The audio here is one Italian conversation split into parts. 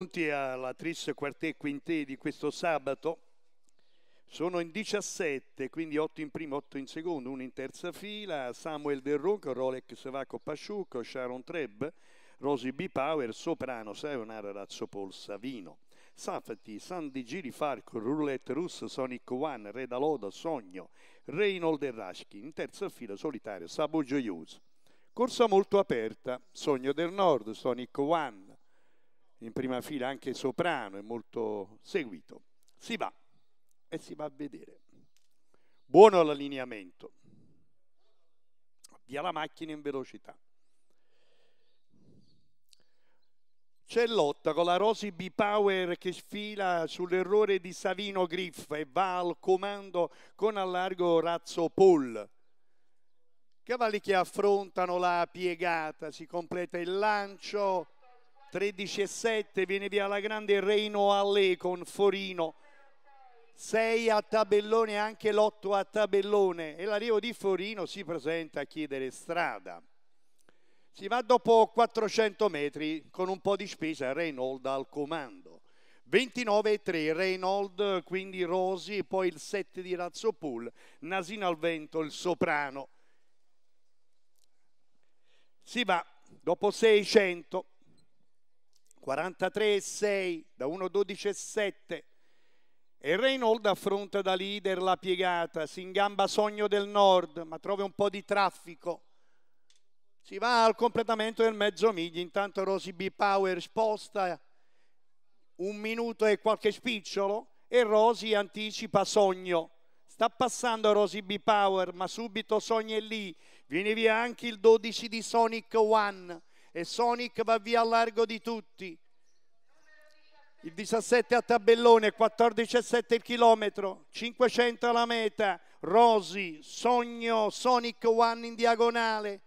Pronti alla tris quartet quintet di questo sabato sono in 17, quindi 8 in prima, 8 in secondo, 1 in terza fila, Samuel Del Ronco, Rolex Sevacco Pasciucco, Sharon Treb, Rosy B. Power, Soprano, Sayonara Razzopol, Savino, Safati, Sandy Giri Farco, Roulette Russo, Sonic One, Reda Loda, Sogno, Reynold e Raschi, in terza fila solitario, Sabu Gioioso. Corsa molto aperta, Sogno del Nord, Sonic One, in prima fila anche soprano, è molto seguito. Si va e si va a vedere. Buono l'allineamento. Via la macchina in velocità. C'è lotta con la Rosy B Power che sfila sull'errore di Savino Griff e va al comando con allargo Razzo Poll. Cavalli che affrontano la piegata, si completa il lancio 13 e 7 viene via la grande Reino Allè con Forino 6 a tabellone anche l'8 a tabellone e l'arrivo di Forino si presenta a chiedere strada si va dopo 400 metri con un po' di spesa Reynold al comando 29 e 3 Reynold quindi Rosi poi il 7 di Razzopool Nasino al vento il soprano si va dopo 600 43,6 da 1,12,7 e Reynold affronta da leader la piegata, si ingamba Sogno del Nord ma trova un po' di traffico, si va al completamento del mezzo miglio, intanto Rosy B. Power sposta un minuto e qualche spicciolo e Rosy anticipa Sogno. Sta passando Rosy B. Power, ma subito Sogno è lì. Viene via anche il 12 di Sonic One e Sonic va via a largo di tutti. Il 17 a tabellone, 14 a 7 il chilometro, 500 alla meta, Rosi, Sogno, Sonic One in diagonale,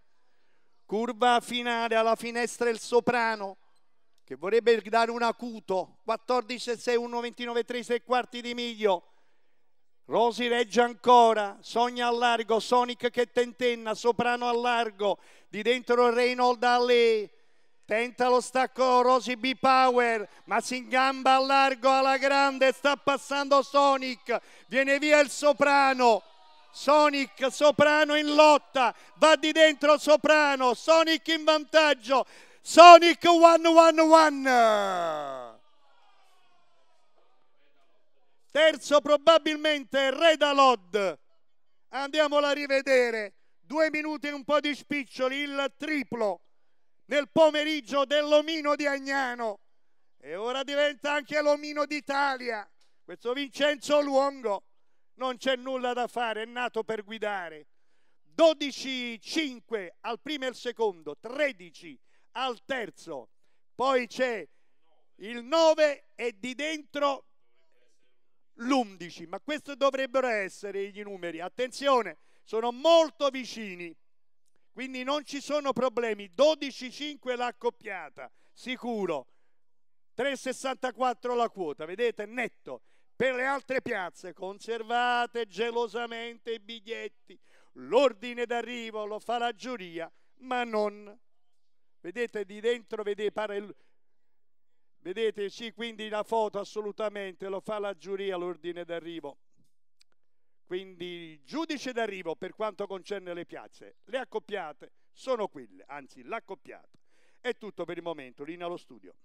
curva finale alla finestra il soprano che vorrebbe dare un acuto, 14 a 6, 14,6, 1,29, 3, 6 quarti di miglio, Rosi regge ancora, Sogna al largo, Sonic che tentenna, Soprano al largo, di dentro Reynolds a tenta lo stacco Rosi B Power, ma si ingamba al largo alla grande, sta passando Sonic, viene via il Soprano, Sonic, Soprano in lotta, va di dentro Soprano, Sonic in vantaggio, Sonic 1-1-1. Terzo probabilmente Reda Lod Andiamola a rivedere. Due minuti e un po' di spiccioli, il triplo nel pomeriggio dell'omino di Agnano. E ora diventa anche l'omino d'Italia. Questo Vincenzo Luongo non c'è nulla da fare, è nato per guidare. 12-5 al primo e al secondo, 13 al terzo, poi c'è il 9 e di dentro l'11, ma questi dovrebbero essere i numeri. Attenzione, sono molto vicini, quindi non ci sono problemi. 12,5 5 l'accoppiata, sicuro. 3,64 la quota, vedete, netto. Per le altre piazze conservate gelosamente i biglietti. L'ordine d'arrivo lo fa la giuria, ma non. Vedete di dentro, vedete, pare Vedete, sì, quindi la foto assolutamente lo fa la giuria l'ordine d'arrivo. Quindi il giudice d'arrivo per quanto concerne le piazze, le accoppiate sono quelle, anzi l'accoppiata. È tutto per il momento, Lina allo studio.